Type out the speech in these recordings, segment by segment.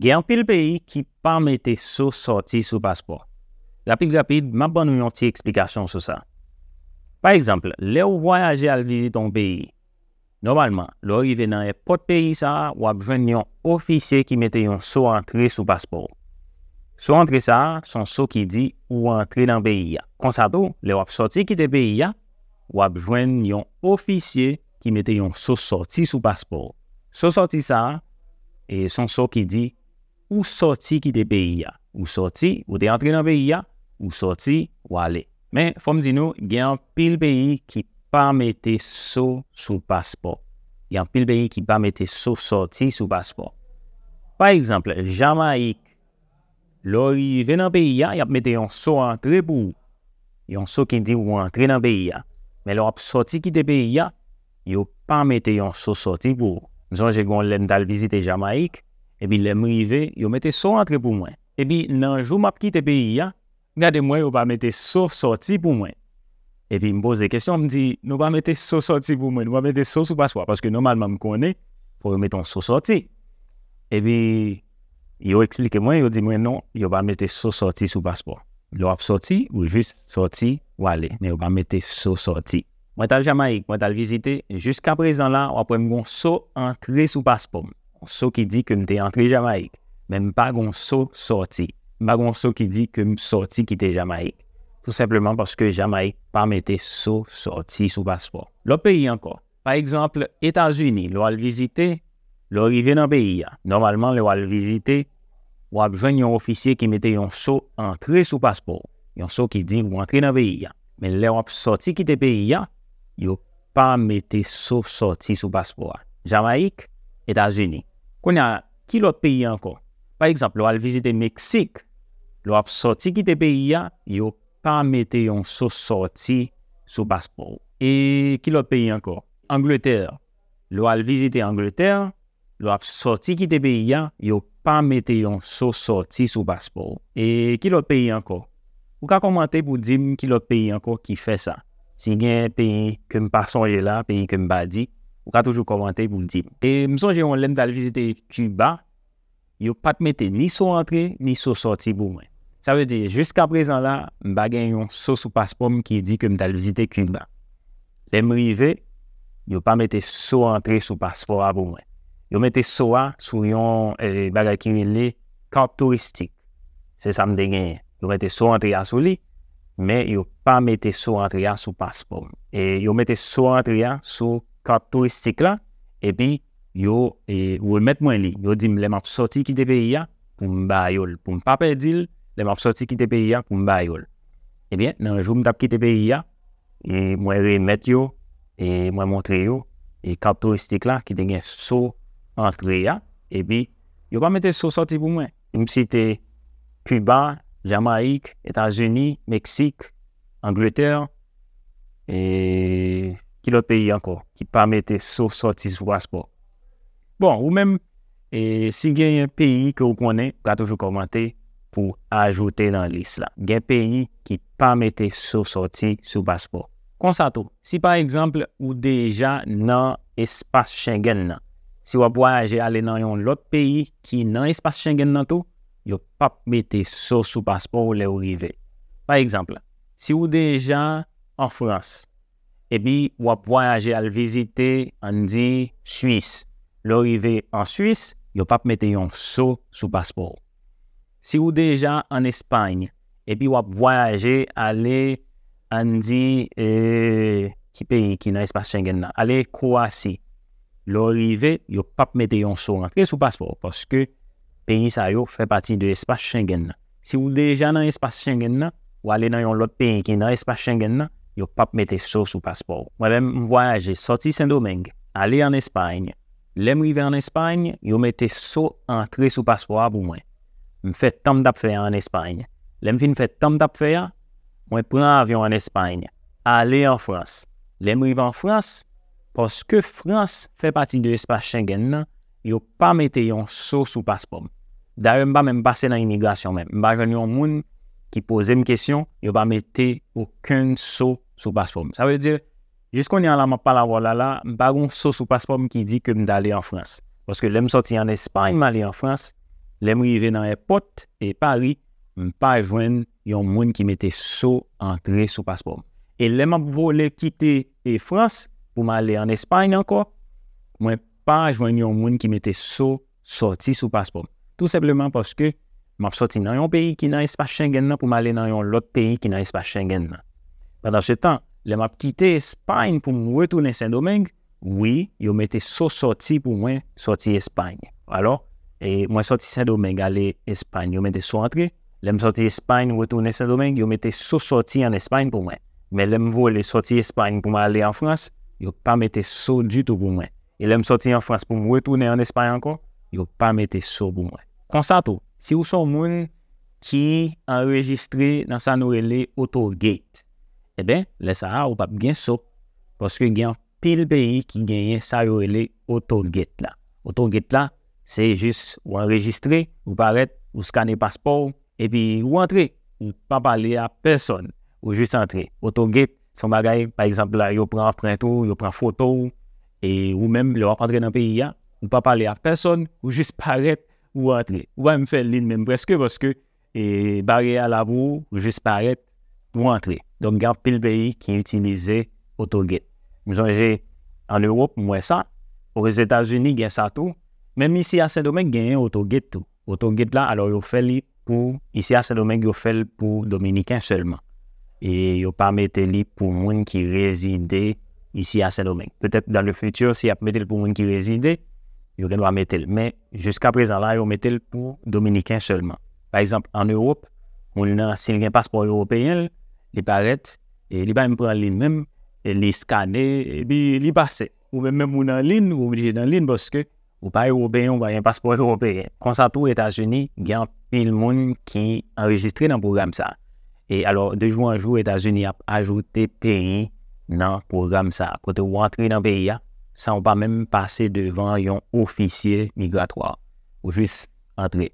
gen pil peyi ki pa mette sou sorti sou paspor. Rapid-rapid, ma bon nou yon ti eksplikasyon sou sa. Par exemple, le ou voyaje al vizit ton peyi. Normalman, lor yi venan e pot peyi sa, wap jwen yon ofisye ki mette yon sou antre sou paspor. Sou antre sa, son sou ki di, wap jwen yon ofisye ki mette yon sou antre sou paspor. Konsato, le wap sorti ki te peyi ya, wap jwen yon ofisye ki mette yon sou sorti sou paspor. Sou sorti sa, e son sou ki di, Ou soti ki de beyi ya. Ou soti, ou de antre nan beyi ya. Ou soti, ou ale. Men, fom zin nou, gen pil beyi ki pa mete so sou paspo. Gen pil beyi ki pa mete so soti sou paspo. Par exemple, Jamaik. Lò yi ven nan beyi ya, yap mete yon so antre pou. Yon so ken di ou antre nan beyi ya. Men lò ap soti ki de beyi ya, yo pa mete yon so soti pou. Mison, jè gwen lèm dal vizite Jamaik. Et eh puis, les m'arrivés, ils mettaient son entrée pour moi. Et eh puis, dans jour ma je quitte le pays, hein. regardez-moi, ils pas mettre son sortie pour moi. Et puis, je me pose des questions, je me dit, nous ne pas mettre son sortie pour moi, nous ne pas mettre son sous passeport. Parce que normalement, je connais, pour mettre un sortie. Et eh puis, ils explique, moi, ils disent, moi, non, ils ne pas mettre sortie sous passeport. Ils ont sorti, ou juste sorti, ou aller. Mais ils ne pas mettre sortie. Moi, je suis en Jamaïque, je suis visiter, Jusqu'à présent, là, on a pris mon entrée sous passeport saut qui dit que je suis entré Jamaïque, Même pas un sorti. Pas Gonso qui dit que je sorti était Jamaïque. Tout simplement parce que Jamaïque pas mettre saut sorti sous passeport. L'autre pays encore. Par exemple, États-Unis, l'on visiter, l'on ils dans le pays. Hein. Normalement, l'on visiter, on a besoin d'un officier qui mettait un saut entrée sous passeport. Un saut qui dit ou entrer dans le pays. Hein. Mais l'on sorti qui le pays, il hein, pas mettait saut sorti sous passeport. Jamaïque, États-Unis. Konya, ki lot peyi anko? Par ekzap, lo al vizite Meksik, lo ap soti ki te peyi an, yo pa mette yon so soti sou baspo. E, ki lot peyi anko? Angleterre. Lo al vizite Angleterre, lo ap soti ki te peyi an, yo pa mette yon so soti sou baspo. E, ki lot peyi anko? Ou ka komante pou dim ki lot peyi anko ki fe sa? Si gen peyin kem bason jela, peyin kem badi. vous pouvez toujours commenter pour e, e, me dire. Et je me suis dit, on l'aime d'aller visiter Cuba, il pas de ni son entrée ni son sortie pour moi. Ça veut dire, jusqu'à présent, là, je n'ai pas sauce ou passeport qui dit que je vais visiter Cuba. Les m'arriver, il pas mettre son entrée sur passeport pour moi. Il mettait son a sur un qui est carte touristique. C'est ça me dégaine. gagne. Il mettait son entrée sur lui. Mais il n'a pas mis son entrée sur passeport. Et il mettait son entrée sur kap turistik la, epi, yo, yo met mwen li, yo dim, lem ap soti ki tepe ya, pou mba ayol. Pou mpa pedil, lem ap soti ki tepe ya, pou mba ayol. Ebyen, eh nan jou mtap ki tepe ya, e mwen remet yo, e mwen montre yo, e kap turistik la, ki denye so, antre ya, epi, yo pa mette so soti pou mwen. Yon si te, Cuba, Jamaik, Etasuni, Meksik, Angleterre, e... Ki lot peyi anko, ki pa mette sou soti sou baspo. Bon, ou men, si gen yon peyi ki ou konen, pou ka toujou komante pou ajoute nan lis la. Gen peyi ki pa mette sou soti sou baspo. Konsato, si pa ekzample ou deja nan espas chengen nan, si wap waje ale nan yon lot peyi ki nan espas chengen nan tou, yo pa mette sou sou baspo ou le ou rive. Pa ekzample, si ou deja an Frans, epi wap voyaje al vizite an di Suis. Lo rive an Suis, yo pap mette yon sou sou paspor. Si wou deja an Espany, epi wap voyaje al e an di euh, ki peyi ki nan espasyen gen nan, al e kwa si, lo rive yo pap mette yon sou rentre sou paspor, poske peyi sa yo fè pati de espasyen gen nan. Si wou deja nan espasyen gen nan, wale nan yon lot peyi ki nan espasyen gen nan, Yo pas meté sous sous passeport. Moi même, moi j'ai sorti domingue dimanche, aller en Espagne. L'aime en Espagne, yo meté sous entrée sous passeport pour moi. Me fait tam d'affaires en Espagne. L'aime fin fait tant d'affaires, avion en Espagne, aller en France. L'aime river en France parce que France fait partie de l'espace Schengen ne yo pas meté sous sous passeport. D'ailleurs, même pas passer dans l'immigration même. Moi pas en qui posait une question, je ne pas aucun saut sur le passeport. Ça veut dire, jusqu'on est en la pas la voilà là, pas un saut sur le passeport qui dit que je d'aller en France. Parce que je sorti en Espagne, je aller en France, je arrivé dans l'aéroport et Paris, je pas joindre un monde qui mettait saut entrée sur le passeport. Et je voulais quitter France pour m'aller en Espagne encore, je pas joindre un monde qui mettait saut sorti sur le passeport. Tout simplement parce que map soti nan yon peyi ki nan espas Schengen nan pou m'aller nan yon autre peyi ki nan espas Schengen nan. Pendan se tan, le map kite Espagne pou mwen wetounen Saint-Domingue, oui, yo mette so sorti pou mwen en Espagne. Alors, et mwen sorti Saint-Domingue ale Espagne, yo mette so antre, le sorti soti Espagne Saint-Domingue, yo mette so sorti en Espagne pou mwen. Mais le je vole sortir Espany pou mwen ale en France, yo pa mette so du tout pour mwen. Et le m en France Frans pou mwen wetounen en Espagne encore, yo pa mette so pou mwen. tout. Si vous êtes qui enregistré dans sa nouvelle Autogate, eh ben, bien, les vous ne pas ça, parce que y a un pays qui a gagné auto gate là. AutorGate, là, c'est juste vous enregistrez, vous parlez, vous scannez passeport, et puis vous entrez. Vous ne pas parler à personne, vous juste entrer. Auto c'est son bagage par exemple, vous prenez un printemps, vous prenez une photo, et vous même vous rentrez dans le pays, vous hein, ne pas parler à personne, vous juste parlez ou entrer. Ou va me faire ligne même presque parce que et barré à la boue, juste paraître pour entrer. Donc, il y a pile pays qui utilise AutoGate. Vous j'ai en Europe, moins ça. Aux États-Unis, il y ça tout. Même ici à Saint-Domingue, il y a AutoGate tout. AutoGate là, alors, il fait pour, ici à Saint-Domingue, il fait pour Dominicains seulement. Et il pas mis pour les gens qui résident ici à Saint-Domingue. Peut-être dans le futur, s'il y a pour les gens qui résident, ils doivent mettre. Mais jusqu'à présent, là, ils mettent pour Dominicains seulement. Par exemple, en Europe, on a, si a un passeport européen, il paraît, et il va même prendre ligne même, scanne scanner, et puis il passe. Ou même, on en ligne, ou obligé en ligne parce que, ou pas européen, on a un passeport européen. Comme ça, aux États-Unis, il y a de monde qui est enregistré dans le programme ça. Et alors, de jour en jour, les États-Unis ont ajouté pays dans le programme ça. Quand vous entrez dans le pays, San ou pa mèm pase devan yon ofisye migratoir. Ou jis entre.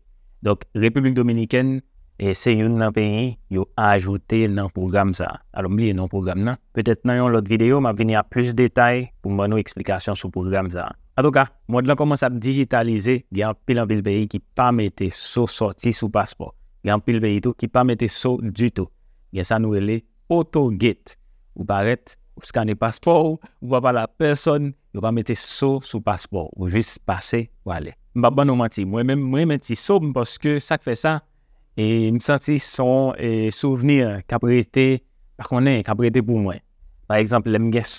Dok, Republik Dominikèn, e se yon nan peyi, yo ajoute nan program sa. Alom liye nan program nan. Petet nan yon lot video, ma vini a plus detay pou mwen nou eksplikasyon sou program sa. A tou ka, mwen dlan komanse a digitalize gen apil an vilbeyi ki pa mette sou sorti sou paspor. Gen apil beyi tou ki pa mette sou duto. Gen sa nou ele, otogit ou baret, ou skane paspor ou wapa la person Il ne sous mettre ça sur passeport ou juste passer ou Je ne vais pas me mentir. Moi-même, j'ai un petit parce que ça fait ça. Et je me sens que souvenir sont par souvenirs qui ont été pour moi. Par exemple, quand je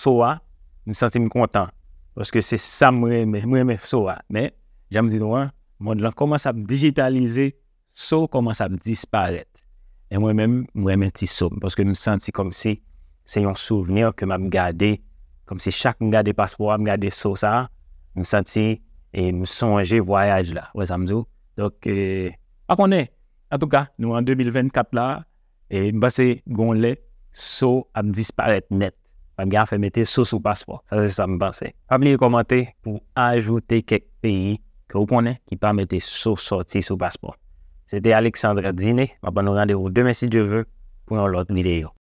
regarde je me sens content. Parce que c'est ça que j'aime. J'aime Soa. Mais, j'ai envie de dire, je commence à me digitaliser, ça commence à disparaître. Et e moi-même, moi un petit soupe parce que je me sens comme si c'est un souvenir que me gardé. Comme si chaque me des passeport, me gardait ça, ça, m'm me senti et me m'm songer voyage là, ouais, ça me Donc, euh, à qu'on est. En tout cas, nous en 2024 là, et je pense que so à disparaître net. Je vais faire mettre sur sous passeport. Ça, c'est ça que je pense. Pas de commenter pour ajouter quelques pays que vous connaissez qui permettent mettre sortir sorti le passeport. C'était Alexandre Dine. Je vous rendez-vous demain si Dieu veut pour une autre vidéo.